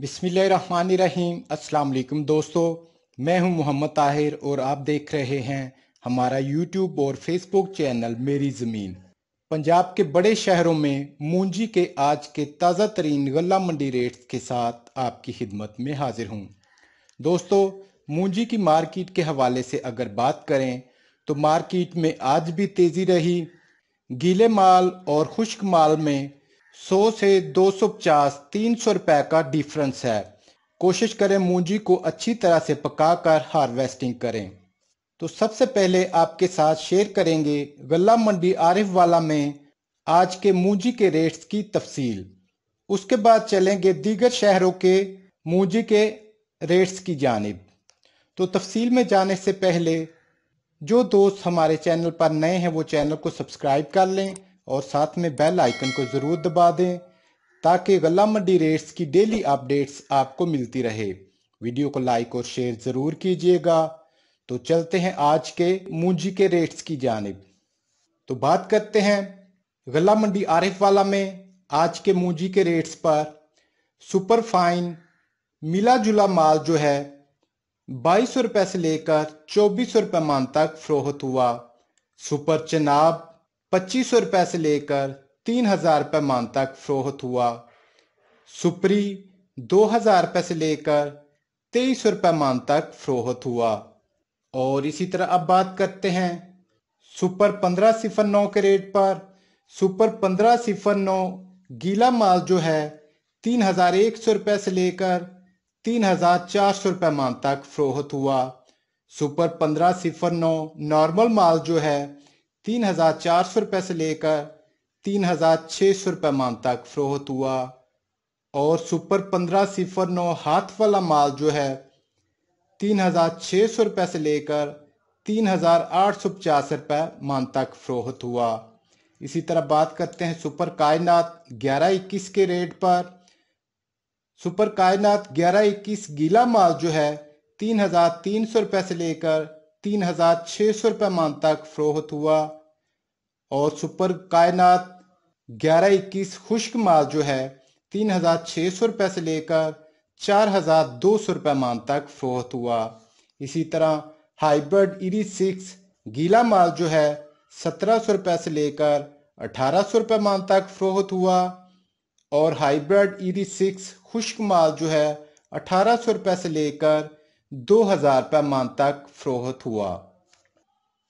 बिसमीम अस्सलाम दोस्तों मैं हूं मोहम्मद ताहिर और आप देख रहे हैं हमारा यूट्यूब और फेसबुक चैनल मेरी ज़मीन पंजाब के बड़े शहरों में मूंजी के आज के ताज़ा तरीन गला मंडी रेट्स के साथ आपकी खिदमत में हाजिर हूँ दोस्तों मूंजी की मार्केट के हवाले से अगर बात करें तो मार्केट में आज भी तेज़ी रही गीले माल और खुश्क माल में 100 से 250, 300 रुपए का डिफरेंस है कोशिश करें मूंजी को अच्छी तरह से पकाकर हार्वेस्टिंग करें तो सबसे पहले आपके साथ शेयर करेंगे गला मंडी आरिफ वाला में आज के मूंजी के रेट्स की तफसील उसके बाद चलेंगे दीगर शहरों के मूंजी के रेट्स की जानब तो तफसील में जाने से पहले जो दोस्त हमारे चैनल पर नए हैं वो चैनल को सब्सक्राइब कर लें और साथ में बेल आइकन को ज़रूर दबा दें ताकि गला मंडी रेट्स की डेली अपडेट्स आपको मिलती रहे वीडियो को लाइक और शेयर ज़रूर कीजिएगा तो चलते हैं आज के मूंजी के रेट्स की जानब तो बात करते हैं गला मंडी आरिफ वाला में आज के मूंजी के रेट्स पर सुपर फाइन मिला जुला माल जो है बाईस रुपए से लेकर चौबीस रुपए मान तक फरोहत हुआ सुपर चनाब पच्चीस सौ से लेकर तीन हज़ार रुपये मान तक फ़रोहत हुआ सुपरी दो हज़ार रुपए से लेकर तेईस सौ मान तक फ़रोहत हुआ और इसी तरह अब बात करते हैं सुपर पंद्रह सिफर नौ के रेट पर सुपर पंद्रह सिफर नौ गीला माल जो है तीन हज़ार एक सौ रुपए से लेकर तीन हज़ार चार सौ रुपए मान तक फ़रोहत हुआ सुपर पंद्रह सिफर नौ नॉर्मल माल जो है तीन हजार चार सौ रुपए से लेकर तीन हजार छह सौ रुपये मान तक फरोहत हुआ और सुपर पंद्रह सिफर नौ हाथ वाला माल जो है तीन हजार छह सौ रुपए से लेकर तीन हजार आठ सौ पचास रुपए मान तक फरोहत हुआ इसी तरह बात करते हैं सुपर कायनात ग्यारह इक्कीस के रेट पर सुपर कायनात ग्यारह इक्कीस गीला माल जो है तीन हजार तीन सौ रुपए से लेकर तीन हजार छह सौ रुपए मान तक फरोहत हुआ और सुपर कायनात ग्यारह इक्कीस खुश्क माल जो है तीन हज़ार छः सौ रुपये से लेकर चार हज़ार दो सौ रुपये मान तक फोहत हुआ इसी तरह हाइब्रिड इरी सिक्स गीला माल जो है सत्रह सौ रुपये से लेकर अठारह सौ रुपये मान तक फोहत हुआ और हाइब्रिड इरी सिक्स खुश्क माल जो है अठारह सौ रुपये से लेकर दो हज़ार रुपये मान तक फ्रोहत हुआ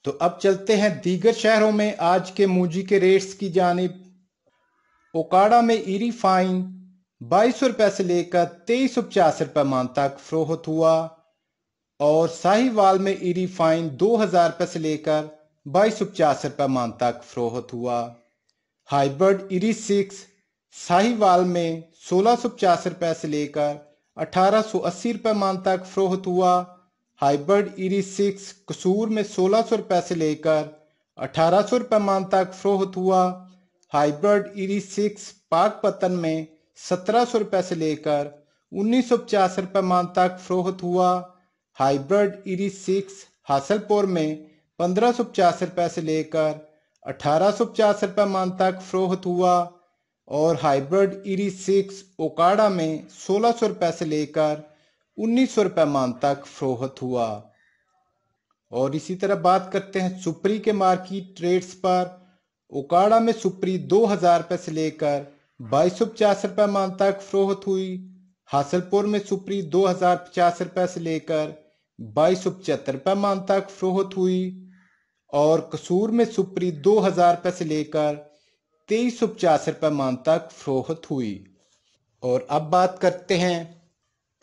तो अब चलते हैं दीगर शहरों में आज के मूजी के रेट्स की जानब ओकाड़ा में ईरी फाइन बाईस रुपए से लेकर तेईस सौ पचास रुपए मान तक फरोहत हुआ और साहिवाल में ईरी फाइन दो हज़ार रुपए से लेकर बाईस सौ पचास रुपए मान तक फरोहत हुआ हाइब्रिड ईरी सिक्स साहिवाल में सोलह सौ पचास रुपए से लेकर अठारह सौ अस्सी रुपए मान तक फरोहत हुआ हाइब्रिड ईरी e सिक्स कसूर में सोलह सौ रुपए से लेकर अठारह सौ रुपए मान तक फरोहत हुआ हाइब्रिड ईरी e सिक्स पाक पतन में सत्रह सौ रुपए से लेकर उन्नीस सौ पचास रुपए मान तक फरोहत हुआ हाइब्रिड ईरी e सिक्स हासिलपुर में पंद्रह सौ पचास रुपए से लेकर अठारह सौ पचास रुपए मान तक फरोहत हुआ और हाइब्रिड ईरी सिक्स ओकाड़ा में सोलह सौ रुपए से लेकर उन्नीस सौ रुपए मान तक फरोहत हुआ और इसी तरह बात करते हैं सुपरी के मार्किट रेट्स पर ओकाड़ा में सुपरी दो हजार रुपए से लेकर बाईस सौ पचास रुपए मान तक फरोहत हुई हासलपुर में सुपरी दो हजार पचास रुपए से लेकर बाईस सौ पचहत्तर रुपए मान तक फरोहत हुई और कसूर में सुपरी दो हजार रुपए से लेकर तेईस सौ पचास रुपए मान तक फरोहत हुई और अब बात करते हैं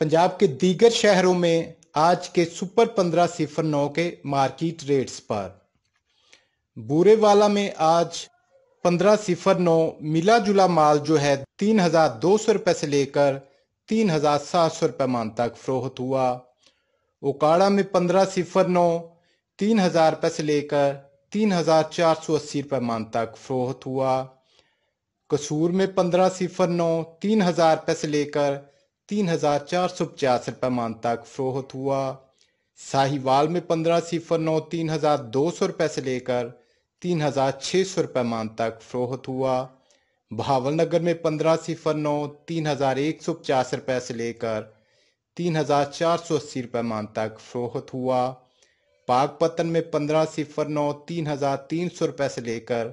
पंजाब के दीगर शहरों में आज के सुपर पंद्रह सिफर नौ के मार्केट रेट्स पर बूरेवाला में आज पंद्रह सिफर नौ मिला जुला माल जो है तीन हजार दो सौ रुपये से लेकर तीन हजार सात सौ रुपये मान तक फरोहत हुआ ओकाड़ा में पंद्रह सिफर नौ तीन हजार रुपये से लेकर तीन हजार चार सौ अस्सी रुपये मान तक फरोहत हुआ कसूर में पंद्रह सिफर नौ तीन हजार रुपये से लेकर तीन हजार चार सौ पचास रुपये तक फरोहत हुआ साहिवाल में पंद्रह सिफर नौ तीन हजार दो सौ रुपये से लेकर तीन हजार छः सौ रुपये तक फरोहत हुआ नगर में पंद्रह सिफर नौ तीन हजार एक सौ पचास रुपये से लेकर तीन हजार चार सौ अस्सी रुपये मान तक फरोहत हुआ पाकपतन में पंद्रह सिफर नौ तीन हजार तीन सौ रुपये से लेकर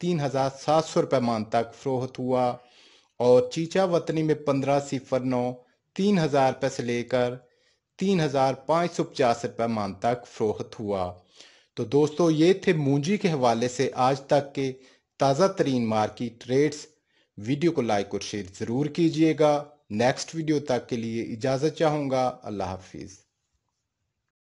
तीन हजार सात सौ रुपये मान तक फरोहत हुआ और चीचा वतनी में पंद्रह सिफर नौ तीन हज़ार रुपये से लेकर तीन हज़ार पाँच सौ पचास रुपये मान तक फरोहत हुआ तो दोस्तों ये थे मूंजी के हवाले से आज तक के ताज़ा तरीन मार्केट रेट्स वीडियो को लाइक और शेयर ज़रूर कीजिएगा नेक्स्ट वीडियो तक के लिए इजाज़त चाहूँगा अल्लाह हाफिज़